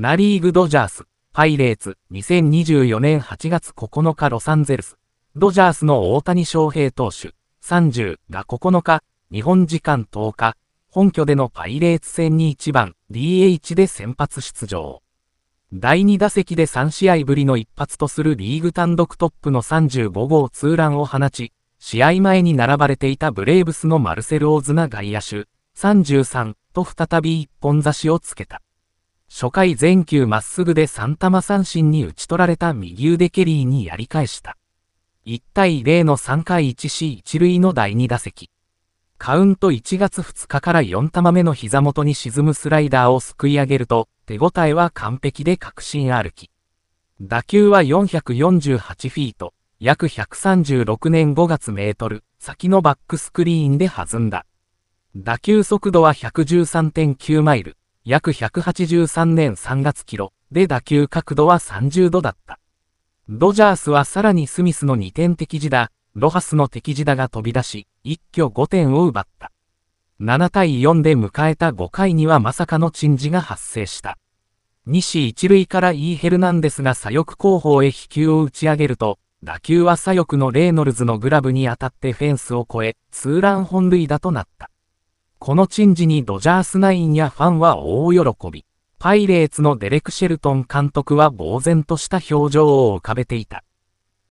ナリーグドジャース、パイレーツ、2024年8月9日ロサンゼルス、ドジャースの大谷翔平投手、30が9日、日本時間10日、本拠でのパイレーツ戦に1番 DH で先発出場。第2打席で3試合ぶりの一発とするリーグ単独トップの35号ツーランを放ち、試合前に並ばれていたブレーブスのマルセル・オーズナ外野手、33と再び一本差しをつけた。初回全球まっすぐで3玉三振に打ち取られた右腕ケリーにやり返した。1対0の3回 1C1 塁の第2打席。カウント1月2日から4玉目の膝元に沈むスライダーをすくい上げると、手応えは完璧で確信歩き。打球は448フィート、約136年5月メートル、先のバックスクリーンで弾んだ。打球速度は113.9マイル、約183年3月キロで打球角度は30度だった。ドジャースはさらにスミスの2点敵地だ、ロハスの敵地だが飛び出し、一挙5点を奪った。7対4で迎えた5回にはまさかの珍事が発生した。西一塁からイーヘルナンデスが左翼後方へ飛球を打ち上げると、打球は左翼のレイノルズのグラブに当たってフェンスを越え、ツーラン本塁打となった。この珍事にドジャースナインやファンは大喜び。パイレーツのデレク・シェルトン監督は呆然とした表情を浮かべていた。